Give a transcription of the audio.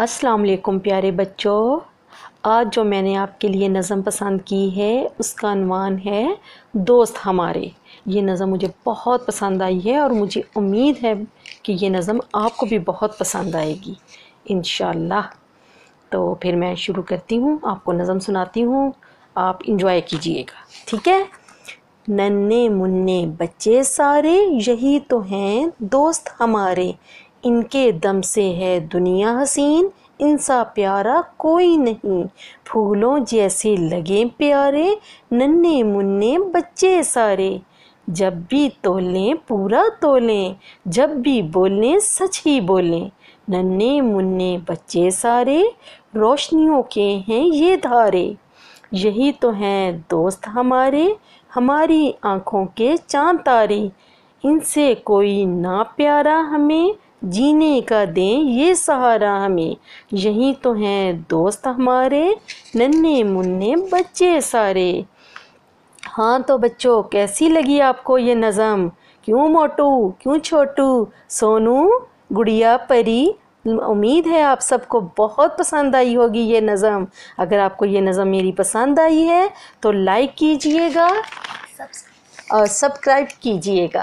अस्सलाम वालेकुम प्यारे बच्चों आज जो मैंने आपके लिए नज़म पसंद की है उसका अनवान है दोस्त हमारे ये नज़म मुझे बहुत पसंद आई है और मुझे उम्मीद है कि ये नज़म आपको भी बहुत पसंद आएगी इन तो फिर मैं शुरू करती हूँ आपको नज़म सुनाती हूँ आप इंजॉय कीजिएगा ठीक है नन्हे मुन्ने बच्चे सारे यही तो हैं दोस्त हमारे इनके दम से है दुनिया हसीन इनसा प्यारा कोई नहीं फूलों जैसे लगे प्यारे नन्हे मुन्ने बच्चे सारे जब भी तोलें पूरा तोलें जब भी बोलें सच ही बोलें नन्हे मुन्ने बच्चे सारे रोशनियों के हैं ये धारे यही तो हैं दोस्त हमारे हमारी आँखों के चांद तारे इनसे कोई ना प्यारा हमें जीने का दें ये सहारा हमें यही तो हैं दोस्त हमारे नन्हे मुन्ने बच्चे सारे हाँ तो बच्चों कैसी लगी आपको ये नज़म क्यों मोटू क्यों छोटू सोनू गुड़िया परी उम्मीद है आप सबको बहुत पसंद आई होगी ये नज़म अगर आपको ये नज़म मेरी पसंद आई है तो लाइक कीजिएगा और सब्सक्राइब कीजिएगा